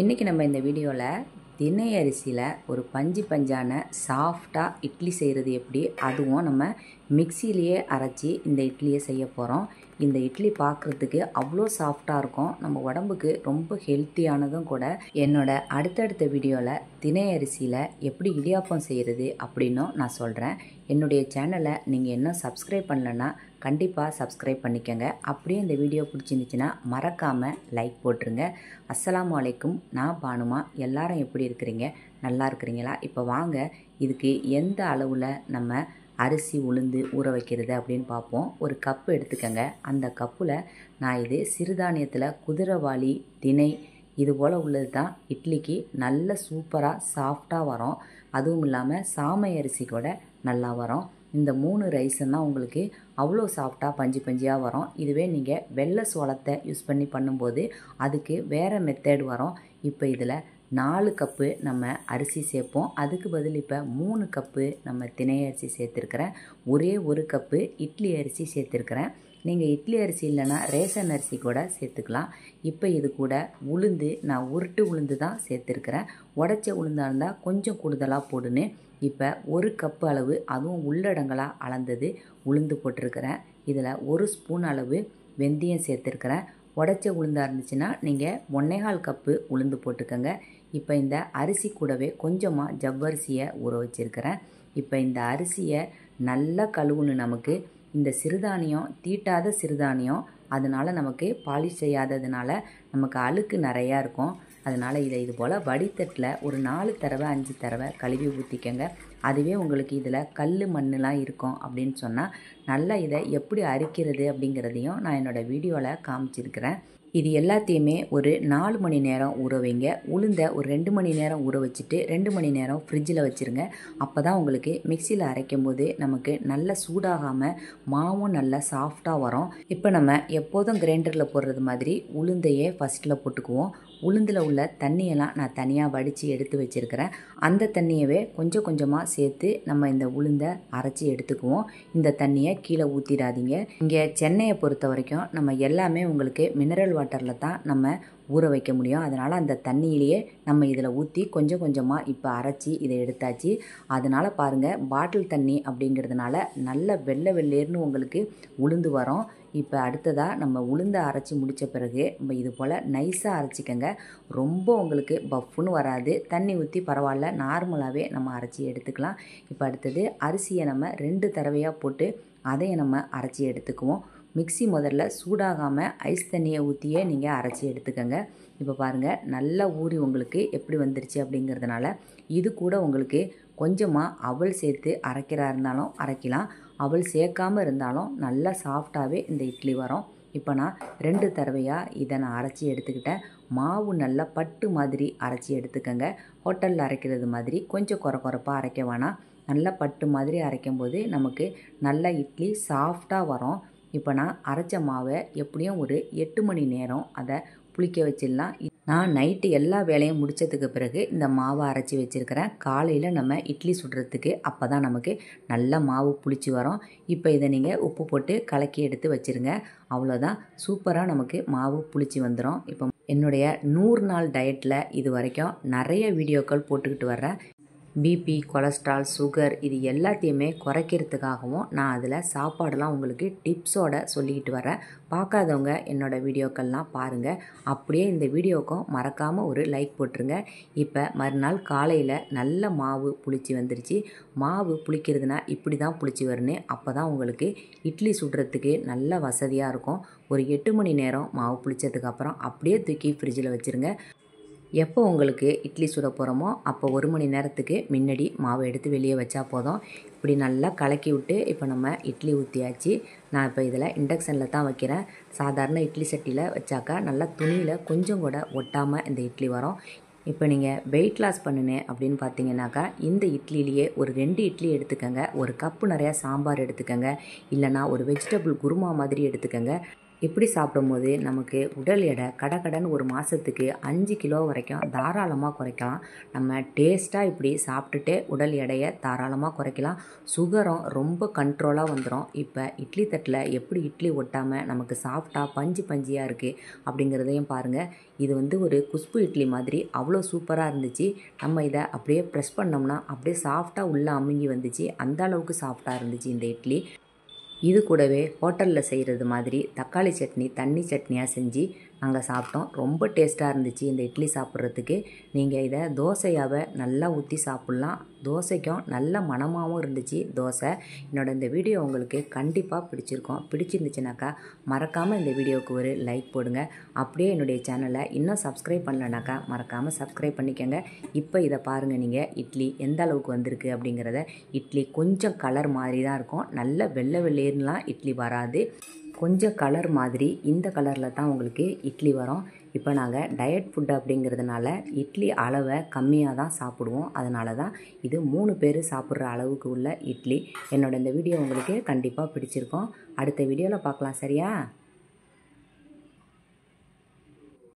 இன்றைக்கி நம்ம இந்த வீடியோவில் தினை அரிசியில் ஒரு பஞ்சு பஞ்சான சாஃப்டாக இட்லி செய்கிறது எப்படி அதுவும் நம்ம மிக்சிலேயே அரைச்சி இந்த இட்லியை செய்ய போகிறோம் இந்த இட்லி பார்க்குறதுக்கு அவ்வளோ சாஃப்டாக இருக்கும் நம்ம உடம்புக்கு ரொம்ப ஹெல்த்தியானதும் கூட என்னோட அடுத்தடுத்த வீடியோவில் தினை அரிசியில் எப்படி இடியாப்பம் செய்கிறது அப்படின்னும் நான் சொல்கிறேன் என்னுடைய சேனலை நீங்கள் இன்னும் சப்ஸ்கிரைப் பண்ணலன்னா கண்டிப்பாக சப்ஸ்கிரைப் பண்ணிக்கோங்க அப்படியே இந்த வீடியோ பிடிச்சிருந்துச்சின்னா மறக்காமல் லைக் போட்டுருங்க அஸ்லாம் வலைக்கும் நான் பானுமா எல்லாரும் எப்படி இருக்கிறீங்க நல்லா இருக்கிறீங்களா இப்போ வாங்க இதுக்கு எந்த அளவில் நம்ம அரிசி உளுந்து ஊற வைக்கிறது அப்படின்னு பார்ப்போம் ஒரு கப்பு எடுத்துக்கோங்க அந்த கப்பில் நான் இது சிறுதானியத்தில் குதிரைவாளி திணை இது போல் உள்ளது தான் இட்லிக்கு நல்ல சூப்பராக சாஃப்டாக வரும் அதுவும் இல்லாமல் சாமை அரிசி கூட நல்லா வரும் இந்த மூணு ரைஸுன்னா உங்களுக்கு அவ்வளோ சாஃப்டாக பஞ்சு பஞ்சியாக வரும் இதுவே நீங்கள் வெள்ளை சோளத்தை யூஸ் பண்ணி பண்ணும்போது அதுக்கு வேறு மெத்தேடு வரும் இப்போ இதில் நாலு கப்பு நம்ம அரிசி சேர்ப்போம் அதுக்கு பதில் இப்போ மூணு கப்பு நம்ம திணை அரிசி சேர்த்துருக்குறேன் ஒரே ஒரு கப்பு இட்லி அரிசி சேர்த்துருக்குறேன் நீங்கள் இட்லி அரிசி இல்லைன்னா ரேஷன் அரிசி கூட சேர்த்துக்கலாம் இப்போ இது கூட உளுந்து நான் உருட்டு உளுந்து தான் சேர்த்துருக்குறேன் உடச்ச உளுந்தாக இருந்தால் கொஞ்சம் கூடுதலாக போடுன்னு இப்போ ஒரு கப்பு அளவு அதுவும் உள்ளடங்களாக அளந்தது உளுந்து போட்டிருக்கிறேன் இதில் ஒரு ஸ்பூன் அளவு வெந்தயம் சேர்த்துருக்குறேன் உடச்ச உளுந்தாக இருந்துச்சுன்னா நீங்கள் ஒன்னேகால் கப்பு உளுந்து போட்டுக்கோங்க இப்போ இந்த அரிசி கூடவே கொஞ்சமாக ஜவ்வரிசியை ஊற வச்சுருக்கிறேன் இப்போ இந்த அரிசியை நல்லா கழுவுன்னு நமக்கு இந்த சிறுதானியம் தீட்டாத சிறுதானியம் அதனால் நமக்கு பாலிஷ் செய்யாததுனால நமக்கு அழுக்கு நிறையா இருக்கும் அதனால் இதை இது போல் வடித்தட்டில் ஒரு நாலு தடவை அஞ்சு தடவை கழுவி ஊற்றிக்கங்க அதுவே உங்களுக்கு இதில் கல் மண்ணெலாம் இருக்கும் அப்படின்னு சொன்னால் நல்லா இதை எப்படி அரிக்கிறது அப்படிங்கிறதையும் நான் என்னோடய வீடியோவில் காமிச்சிருக்கிறேன் இது எல்லாத்தையுமே ஒரு நாலு மணி நேரம் ஊற வைங்க உளுந்த ஒரு ரெண்டு மணி நேரம் ஊற வச்சுட்டு ரெண்டு மணி நேரம் ஃப்ரிட்ஜில் வச்சுருங்க அப்போ தான் உங்களுக்கு மிக்சியில் அரைக்கும் போது நமக்கு நல்ல சூடாகாமல் மாவும் நல்லா சாஃப்டாக வரும் இப்போ நம்ம எப்போதும் கிரைண்டரில் போடுறது மாதிரி உளுந்தையே ஃபஸ்ட்டில் போட்டுக்குவோம் உளுந்தில் உள்ள தண்ணியெல்லாம் நான் தனியாக வடித்து எடுத்து வச்சுருக்கிறேன் அந்த தண்ணியவே கொஞ்சம் கொஞ்சமாக சேர்த்து நம்ம இந்த உளுந்தை அரைச்சி எடுத்துக்குவோம் இந்த தண்ணியை கீழே ஊற்றிடாதீங்க இங்கே சென்னையை பொறுத்த வரைக்கும் நம்ம எல்லாமே உங்களுக்கு மினரல் வாட்டரில் தான் நம்ம ஊற வைக்க முடியும் அதனால் அந்த தண்ணியிலேயே நம்ம இதில் ஊற்றி கொஞ்சம் கொஞ்சமாக இப்போ அரைச்சி இதை எடுத்தாச்சு அதனால் பாருங்கள் பாட்டில் தண்ணி அப்படிங்கிறதுனால நல்ல வெள்ளை வெள்ளேர்னு உங்களுக்கு உளுந்து வரும் இப்போ அடுத்ததாக நம்ம உளுந்து அரைச்சி முடித்த பிறகு நம்ம இது போல் நைஸாக அரைச்சிக்கங்க ரொம்ப உங்களுக்கு பஃப்னு வராது தண்ணி ஊற்றி பரவாயில்ல நார்மலாகவே நம்ம அரைச்சி எடுத்துக்கலாம் இப்போ அடுத்தது அரிசியை நம்ம ரெண்டு தடவையாக போட்டு அதையை நம்ம அரைச்சி எடுத்துக்குவோம் மிக்சி முதல்ல சூடாகாமல் ஐஸ் தண்ணியை ஊற்றியே நீங்கள் அரைச்சி எடுத்துக்கோங்க இப்போ பாருங்கள் நல்லா ஊறி உங்களுக்கு எப்படி வந்துருச்சு அப்படிங்கிறதுனால இது கூட உங்களுக்கு கொஞ்சமாக அவள் சேர்த்து அரைக்கிறா இருந்தாலும் அரைக்கலாம் அவள் சேர்க்காமல் இருந்தாலும் நல்லா சாஃப்டாகவே இந்த இட்லி வரும் இப்போ நான் ரெண்டு தடவையாக இதை நான் அரைச்சி எடுத்துக்கிட்டேன் மாவு நல்லா பட்டு மாதிரி அரைச்சி எடுத்துக்கோங்க ஹோட்டலில் அரைக்கிறது மாதிரி கொஞ்சம் குறை குறைப்பாக அரைக்க வேணாம் நல்லா பட்டு மாதிரி அரைக்கும் போது நமக்கு நல்லா இட்லி சாஃப்டாக வரும் இப்போ நான் அரைச்ச மாவை எப்படியும் ஒரு எட்டு மணி நேரம் அதை புளிக்க வச்சிடலாம் நான் நைட்டு எல்லா வேலையும் முடித்ததுக்கு பிறகு இந்த மாவை அரைச்சி வச்சுருக்கிறேன் காலையில் நம்ம இட்லி சுடுறதுக்கு அப்போ தான் நமக்கு நல்ல மாவு புளிச்சு வரும் இப்போ இதை நீங்கள் உப்பு போட்டு கலக்கி எடுத்து வச்சுருங்க அவ்வளோதான் சூப்பராக நமக்கு மாவு புளிச்சு வந்துடும் இப்போ என்னுடைய நூறு நாள் டயட்டில் இது வரைக்கும் நிறைய வீடியோக்கள் போட்டுக்கிட்டு வர்றேன் பிபி கொலஸ்ட்ரால் சுகர் இது எல்லாத்தையுமே குறைக்கிறதுக்காகவும் நான் அதில் சாப்பாடெலாம் உங்களுக்கு டிப்ஸோட சொல்லிக்கிட்டு வரேன் பார்க்காதவங்க என்னோடய வீடியோக்கள்லாம் பாருங்கள் அப்படியே இந்த வீடியோக்கும் மறக்காமல் ஒரு லைக் போட்டுருங்க இப்போ மறுநாள் காலையில் நல்ல மாவு புளிச்சு வந்துருச்சு மாவு புளிக்கிறதுனா இப்படி தான் புளிச்சு வரணும் அப்போ தான் உங்களுக்கு இட்லி சுடுறதுக்கு நல்ல வசதியாக இருக்கும் ஒரு எட்டு மணி நேரம் மாவு புளித்ததுக்கப்புறம் அப்படியே தூக்கி ஃப்ரிட்ஜில் வச்சுருங்க எப்போ உங்களுக்கு இட்லி சுட போகிறோமோ அப்போ ஒரு மணி நேரத்துக்கு முன்னாடி மாவை எடுத்து வெளியே வச்சா போதும் இப்படி நல்லா கலக்கி விட்டு இப்போ நம்ம இட்லி ஊற்றியாச்சு நான் இப்போ இதில் இண்டக்ஷனில் தான் வைக்கிறேன் சாதாரண இட்லி சட்டியில் வச்சாக்கா நல்லா துணியில் கொஞ்சம் கூட ஒட்டாமல் இந்த இட்லி வரும் இப்போ நீங்கள் வெயிட் லாஸ் பண்ணுனேன் அப்படின்னு பார்த்தீங்கன்னாக்கா இந்த இட்லிலேயே ஒரு ரெண்டு இட்லி எடுத்துக்கோங்க ஒரு கப்பு நிறையா சாம்பார் எடுத்துக்கோங்க இல்லைனா ஒரு வெஜிடபிள் குருமா மாதிரி எடுத்துக்கோங்க இப்படி சாப்பிடும்போது நமக்கு உடல் எடை கடக்கடன் ஒரு மாதத்துக்கு அஞ்சு கிலோ வரைக்கும் தாராளமாக குறைக்கலாம் நம்ம டேஸ்ட்டாக இப்படி சாப்பிட்டுட்டே உடல் எடையை தாராளமாக குறைக்கலாம் சுகரும் ரொம்ப கண்ட்ரோலாக வந்துடும் இப்போ இட்லி தட்டில் எப்படி இட்லி ஒட்டாமல் நமக்கு சாஃப்டாக பஞ்சு பஞ்சியாக இருக்குது அப்படிங்கிறதையும் பாருங்கள் இது வந்து ஒரு குஷ்பு இட்லி மாதிரி அவ்வளோ சூப்பராக இருந்துச்சு நம்ம இதை அப்படியே ப்ரெஸ் பண்ணோம்னா அப்படியே சாஃப்டாக உள்ளே அமுங்கி வந்துச்சு அந்த அளவுக்கு சாஃப்டாக இருந்துச்சு இந்த இட்லி இது கூடவே ஹோட்டலில் செய்கிறது மாதிரி தக்காளி சட்னி தண்ணி சட்னியாக செஞ்சு அங்கே சாப்பிட்டோம் ரொம்ப டேஸ்ட்டாக இருந்துச்சு இந்த இட்லி சாப்பிட்றதுக்கு நீங்கள் இதை தோசையாவை நல்லா ஊற்றி சாப்பிட்லாம் தோசைக்கும் நல்ல மனமாகவும் இருந்துச்சு தோசை என்னோடய இந்த வீடியோ உங்களுக்கு கண்டிப்பாக பிடிச்சிருக்கோம் பிடிச்சிருந்துச்சுனாக்கா மறக்காமல் இந்த வீடியோவுக்கு ஒரு லைக் போடுங்க அப்படியே என்னுடைய சேனலை இன்னும் சப்ஸ்கிரைப் பண்ணலனாக்கா மறக்காமல் சப்ஸ்கிரைப் பண்ணிக்கோங்க இப்போ இதை பாருங்கள் நீங்கள் இட்லி எந்த அளவுக்கு வந்திருக்கு அப்படிங்கிறத இட்லி கொஞ்சம் கலர் மாதிரி தான் இருக்கும் நல்ல வெள்ளை வெள்ளேர்லாம் இட்லி வராது கொஞ்சம் கலர் மாதிரி இந்த கலரில் தான் உங்களுக்கு இட்லி வரும் இப்போ நாங்கள் டயட் ஃபுட் அப்படிங்கிறதுனால இட்லி அளவை கம்மியாக தான் சாப்பிடுவோம் அதனால தான் இது மூணு பேர் சாப்பிட்ற அளவுக்கு உள்ள இட்லி என்னோட இந்த வீடியோ உங்களுக்கு கண்டிப்பாக பிடிச்சிருக்கோம் அடுத்த வீடியோவில் பார்க்கலாம் சரியா